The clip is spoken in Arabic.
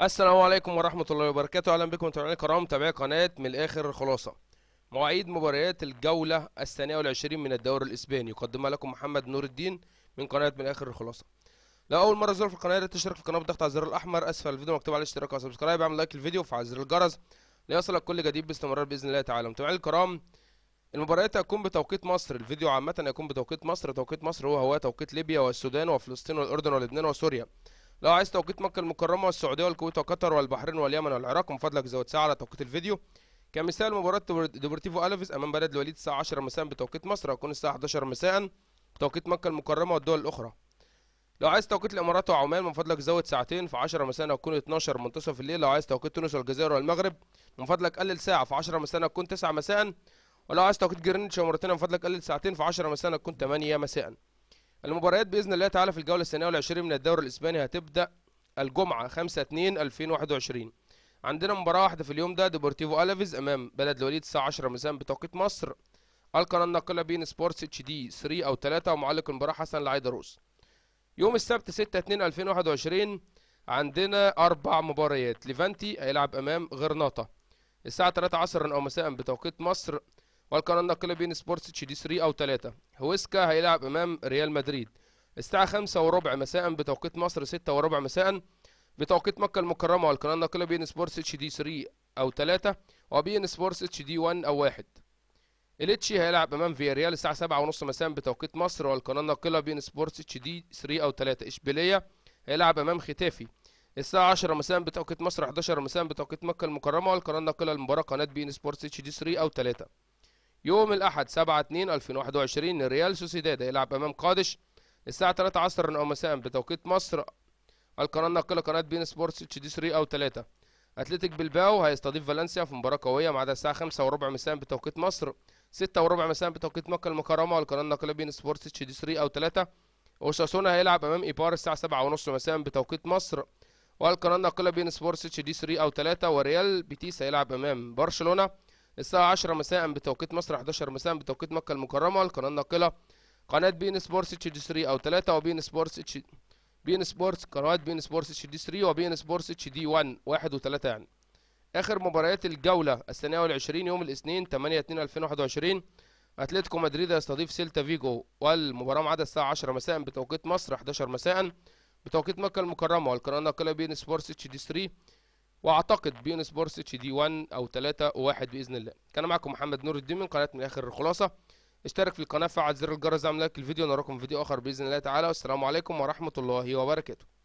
السلام عليكم ورحمة الله وبركاته أهلا بكم متابعينا الكرام متابعي قناة من الآخر خلاصة مواعيد مباريات الجولة الثانية والعشرين من الدوري الإسباني يقدمها لكم محمد نور الدين من قناة من الآخر الخلاصة لو أول مرة تزور في القناة تشترك في القناة بالضغط على الزر الأحمر أسفل الفيديو مكتوب عليه اشتراك وسبسكرايب اعمل لايك للفيديو وفعل زر الجرس ليصلك كل جديد باستمرار بإذن الله تعالى متابعينا الكرام المباريات هتكون بتوقيت مصر الفيديو عامة هيكون بتوقيت مصر توقيت مصر هو هو توقيت ليبيا والسودان وفلسطين والأردن ولبنان وسوريا لو عايز توقيت مكة المكرمة والسعودية والكويت وقطر والبحرين واليمن والعراق من فضلك زود ساعة على توقيت الفيديو كمثال مباراة ديبورتيفو ألفيس أمام بلد الوليد الساعة 10 مساء بتوقيت مصر هتكون الساعة 11 مساء بتوقيت مكة المكرمة والدول الأخرى لو عايز توقيت الإمارات وعمان من فضلك زود ساعتين في 10 مساء هتكون 12 منتصف الليل لو عايز توقيت تونس والجزائر والمغرب من فضلك قلل ساعة في 10 مساء هتكون 9 مساء ولو عايز توقيت جرينتش ومرتين من فضلك قلل ساعتين في 10 مساء هتكون 8 مساء المباريات باذن الله تعالى في الجوله الثانيه والعشرين من الدوري الاسباني هتبدا الجمعه 5 2 2021 عندنا مباراه واحده في اليوم ده ديبورتيفو الافيز امام بلد الوليد الساعه 10 مساء بتوقيت مصر القناه الناقله بين سبورتس اتش دي 3 او 3 ومعلق المباراه حسن العيدروس يوم السبت 6 2 2021 عندنا اربع مباريات ليفانتي هيلعب امام غرناطه الساعه 3 عصرا او مساء بتوقيت مصر والقناه الناقله بين سبورتس اتش دي 3 او 3 هويسكا هيلعب امام ريال مدريد الساعه 5 وربع مساء بتوقيت مصر 6 وربع مساء بتوقيت مكه المكرمه والقناه الناقله بين سبورتس اتش دي 3 او 3 وبين سبورتس اتش دي 1 او 1 الاتشي هيلعب امام فياريال الساعه 7 ونص مساء بتوقيت مصر والقناه الناقله بين سبورتس اتش دي 3 او 3 اشبيليه هيلعب امام ختافي الساعة 10 مساء بتوقيت مصر 11 مساء بتوقيت مكة المكرمة والقناة الناقلة المباراة قناة بي ان سبورتس اتش دي 3 أو 3 يوم الأحد 7 2 2021 ريال سوسيداد هيلعب أمام قادش الساعة 3 عصرا أو مساء بتوقيت مصر القناة الناقلة قناة بين سبورتس اتش دي 3 أو 3 أتلتيك بلباو هيستضيف فالنسيا في مباراة قوية ميعادها الساعة 5 وربع مساء بتوقيت مصر 6 وربع مساء بتوقيت مكة المكرمة والقناة الناقلة بين سبورتس اتش دي 3 أو 3 أوساسونا هيلعب أمام إيبار الساعة 7 ونص مساء بتوقيت مصر والقناة الناقلة بين سبورتس اتش دي 3 أو 3 وريال بيتيس هيلعب أمام برشلونة الساعة 10 مساء بتوقيت مصر 11 مساء بتوقيت مكة المكرمة القناة الناقلة قناة بي ان سبورتس اتش دي 3 أو 3 وبي ان سبورتس اتش بي ان سبورتس قنوات بي ان سبورتس اتش دي 3 وبي ان سبورتس اتش دي 1 1 و3 يعني آخر مباريات الجولة الثانية والعشرين يوم الاثنين 8 2 2021 أتلتيكو مدريد يستضيف سيلتا فيجو والمباراة معادة الساعة 10 مساء بتوقيت مصر 11 مساء بتوقيت مكة المكرمة والقناة الناقلة بي ان سبورتس اتش دي 3 واعتقد بين سبورتس اتش دي 1 او 3 و1 باذن الله كان معكم محمد نور الدين من قناه من اخر الخلاصه اشترك في القناه فعل زر الجرس اعمل لايك الفيديو نراكم في فيديو اخر باذن الله تعالى والسلام عليكم ورحمه الله وبركاته